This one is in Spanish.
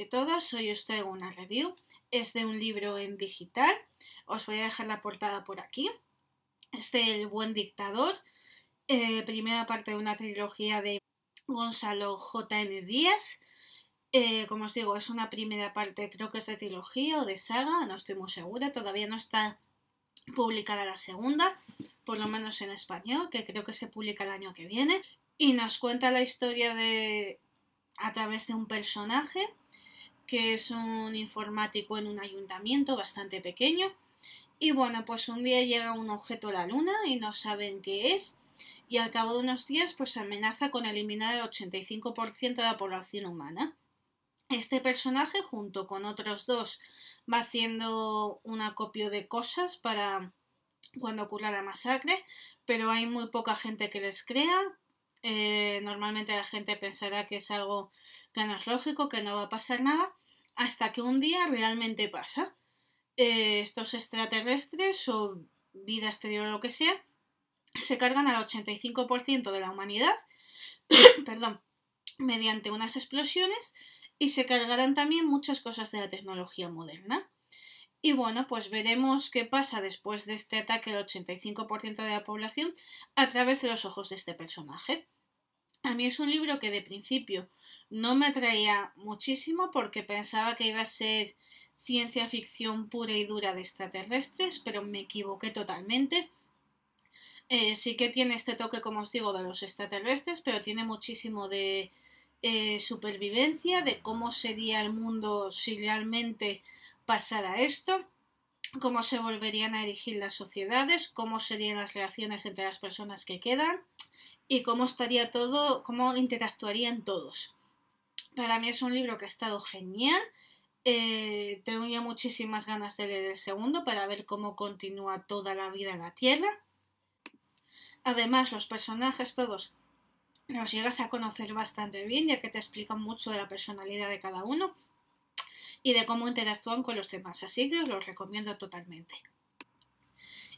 y todas, hoy os traigo una review. Es de un libro en digital. Os voy a dejar la portada por aquí. Es de El Buen Dictador, eh, primera parte de una trilogía de Gonzalo J.N. Díaz. Eh, como os digo, es una primera parte, creo que es de trilogía o de saga, no estoy muy segura. Todavía no está publicada la segunda, por lo menos en español, que creo que se publica el año que viene. Y nos cuenta la historia de a través de un personaje que es un informático en un ayuntamiento bastante pequeño. Y bueno, pues un día llega un objeto a la luna y no saben qué es. Y al cabo de unos días, pues amenaza con eliminar el 85% de la población humana. Este personaje, junto con otros dos, va haciendo un acopio de cosas para cuando ocurra la masacre, pero hay muy poca gente que les crea, eh, normalmente la gente pensará que es algo que no es lógico, que no va a pasar nada, hasta que un día realmente pasa. Eh, estos extraterrestres o vida exterior o lo que sea, se cargan al 85% de la humanidad, perdón, mediante unas explosiones y se cargarán también muchas cosas de la tecnología moderna. Y bueno, pues veremos qué pasa después de este ataque al 85% de la población a través de los ojos de este personaje. A mí es un libro que de principio no me atraía muchísimo porque pensaba que iba a ser ciencia ficción pura y dura de extraterrestres, pero me equivoqué totalmente. Eh, sí que tiene este toque, como os digo, de los extraterrestres, pero tiene muchísimo de eh, supervivencia, de cómo sería el mundo si realmente pasara esto, cómo se volverían a erigir las sociedades, cómo serían las relaciones entre las personas que quedan y cómo estaría todo, cómo interactuarían todos. Para mí es un libro que ha estado genial. tengo eh, tenía muchísimas ganas de leer el segundo para ver cómo continúa toda la vida en la Tierra. Además, los personajes todos los llegas a conocer bastante bien, ya que te explican mucho de la personalidad de cada uno y de cómo interactúan con los demás. Así que os los recomiendo totalmente.